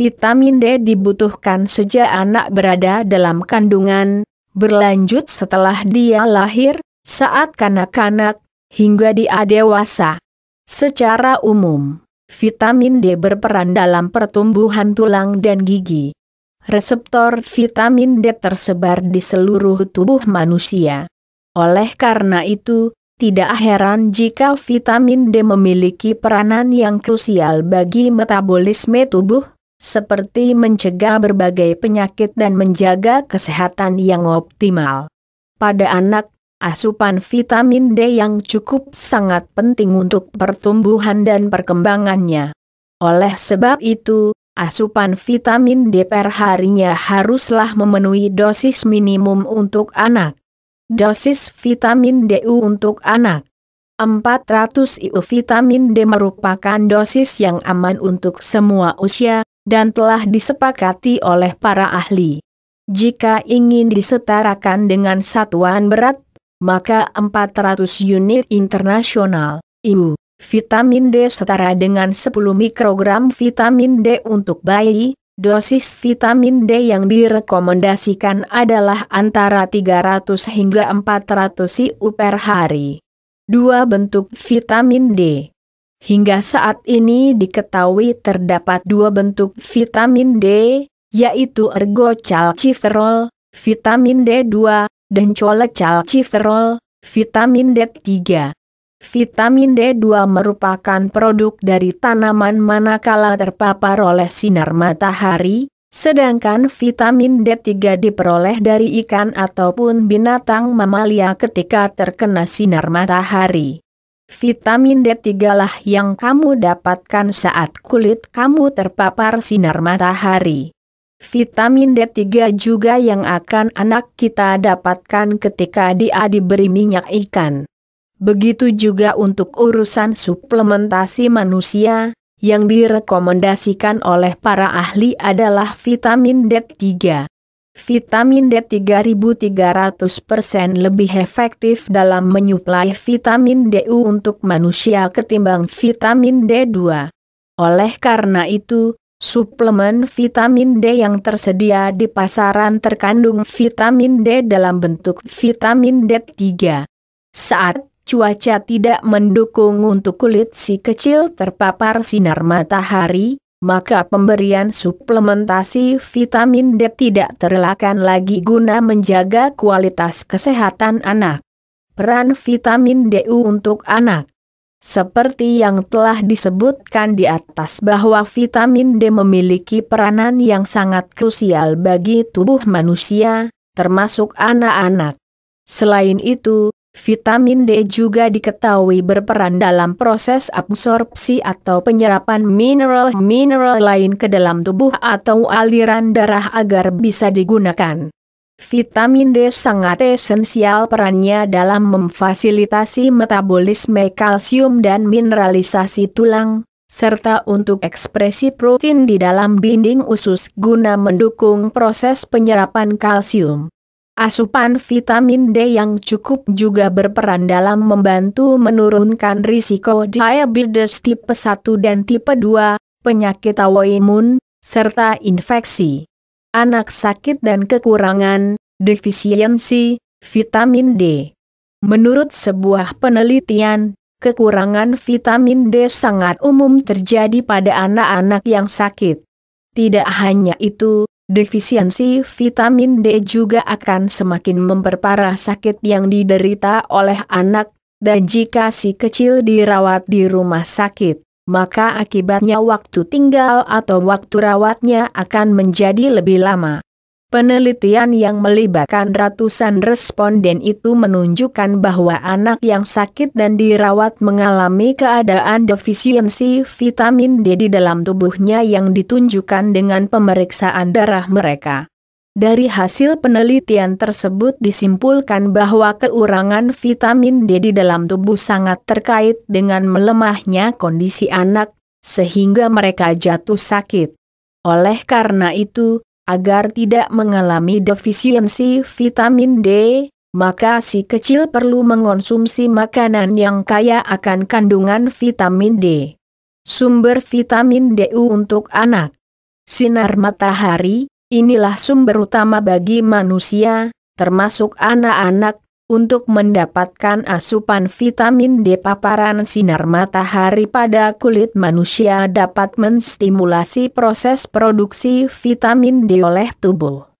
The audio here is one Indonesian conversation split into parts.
vitamin D dibutuhkan sejak anak berada dalam kandungan, berlanjut setelah dia lahir, saat kanak-kanak, hingga dia dewasa. Secara umum, vitamin D berperan dalam pertumbuhan tulang dan gigi. Reseptor vitamin D tersebar di seluruh tubuh manusia. Oleh karena itu, tidak heran jika vitamin D memiliki peranan yang krusial bagi metabolisme tubuh, seperti mencegah berbagai penyakit dan menjaga kesehatan yang optimal. Pada anak, asupan vitamin D yang cukup sangat penting untuk pertumbuhan dan perkembangannya. Oleh sebab itu, asupan vitamin D per harinya haruslah memenuhi dosis minimum untuk anak. Dosis vitamin DU untuk anak 400 IU vitamin D merupakan dosis yang aman untuk semua usia, dan telah disepakati oleh para ahli. Jika ingin disetarakan dengan satuan berat, maka 400 unit internasional, IU, vitamin D setara dengan 10 mikrogram vitamin D untuk bayi, Dosis vitamin D yang direkomendasikan adalah antara 300 hingga 400 IU per hari. Dua bentuk vitamin D, Hingga saat ini diketahui terdapat dua bentuk vitamin D, yaitu ergocalciferol, vitamin D2, dan cholecalciferol, vitamin D3. Vitamin D2 merupakan produk dari tanaman manakala terpapar oleh sinar matahari, sedangkan vitamin D3 diperoleh dari ikan ataupun binatang mamalia ketika terkena sinar matahari. Vitamin D3 lah yang kamu dapatkan saat kulit kamu terpapar sinar matahari. Vitamin D3 juga yang akan anak kita dapatkan ketika dia diberi minyak ikan. Begitu juga untuk urusan suplementasi manusia, yang direkomendasikan oleh para ahli adalah vitamin D3. Vitamin D 3300% lebih efektif dalam menyuplai vitamin D untuk manusia ketimbang vitamin D2. Oleh karena itu, suplemen vitamin D yang tersedia di pasaran terkandung vitamin D dalam bentuk vitamin D3. Saat cuaca tidak mendukung untuk kulit si kecil terpapar sinar matahari, maka pemberian suplementasi vitamin D tidak terelakkan lagi guna menjaga kualitas kesehatan anak. Peran vitamin D untuk anak Seperti yang telah disebutkan di atas bahwa vitamin D memiliki peranan yang sangat krusial bagi tubuh manusia, termasuk anak-anak. Selain itu, Vitamin D juga diketahui berperan dalam proses absorpsi atau penyerapan mineral-mineral lain ke dalam tubuh atau aliran darah agar bisa digunakan. Vitamin D sangat esensial perannya dalam memfasilitasi metabolisme kalsium dan mineralisasi tulang, serta untuk ekspresi protein di dalam dinding usus guna mendukung proses penyerapan kalsium. Asupan vitamin D yang cukup juga berperan dalam membantu menurunkan risiko diabetes tipe 1 dan tipe 2, penyakit autoimun, serta infeksi. Anak sakit dan kekurangan, defisiensi, vitamin D. Menurut sebuah penelitian, kekurangan vitamin D sangat umum terjadi pada anak-anak yang sakit. Tidak hanya itu, Defisiensi vitamin D juga akan semakin memperparah sakit yang diderita oleh anak, dan jika si kecil dirawat di rumah sakit, maka akibatnya waktu tinggal atau waktu rawatnya akan menjadi lebih lama. Penelitian yang melibatkan ratusan responden itu menunjukkan bahwa anak yang sakit dan dirawat mengalami keadaan defisiensi vitamin D di dalam tubuhnya yang ditunjukkan dengan pemeriksaan darah mereka. Dari hasil penelitian tersebut disimpulkan bahwa kekurangan vitamin D di dalam tubuh sangat terkait dengan melemahnya kondisi anak, sehingga mereka jatuh sakit. Oleh karena itu, agar tidak mengalami defisiensi vitamin D, maka si kecil perlu mengonsumsi makanan yang kaya akan kandungan vitamin D. Sumber vitamin D untuk anak. Sinar matahari, inilah sumber utama bagi manusia, termasuk anak-anak, untuk mendapatkan asupan vitamin D paparan sinar matahari pada kulit manusia dapat menstimulasi proses produksi vitamin D oleh tubuh.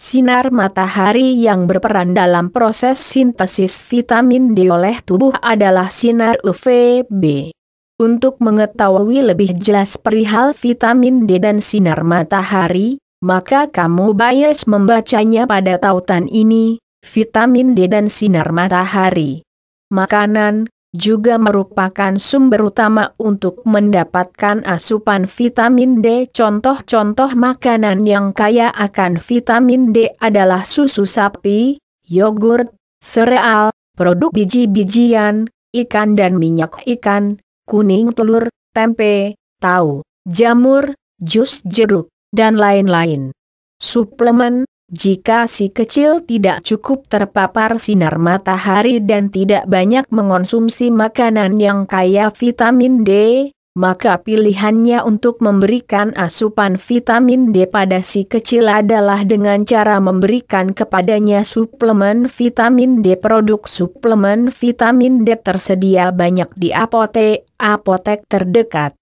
Sinar matahari yang berperan dalam proses sintesis vitamin D oleh tubuh adalah sinar UVB. Untuk mengetahui lebih jelas perihal vitamin D dan sinar matahari, maka kamu bias membacanya pada tautan ini, vitamin D dan sinar matahari. Makanan, juga merupakan sumber utama untuk mendapatkan asupan vitamin D. Contoh-contoh makanan yang kaya akan vitamin D adalah susu sapi, yogurt, sereal, produk biji-bijian, ikan dan minyak ikan, kuning telur, tempe, tahu, jamur, jus jeruk, dan lain-lain. Suplemen, jika si kecil tidak cukup terpapar sinar matahari dan tidak banyak mengonsumsi makanan yang kaya vitamin D, maka pilihannya untuk memberikan asupan vitamin D pada si kecil adalah dengan cara memberikan kepadanya suplemen vitamin D. Produk suplemen vitamin D tersedia banyak di apotek, apotek terdekat.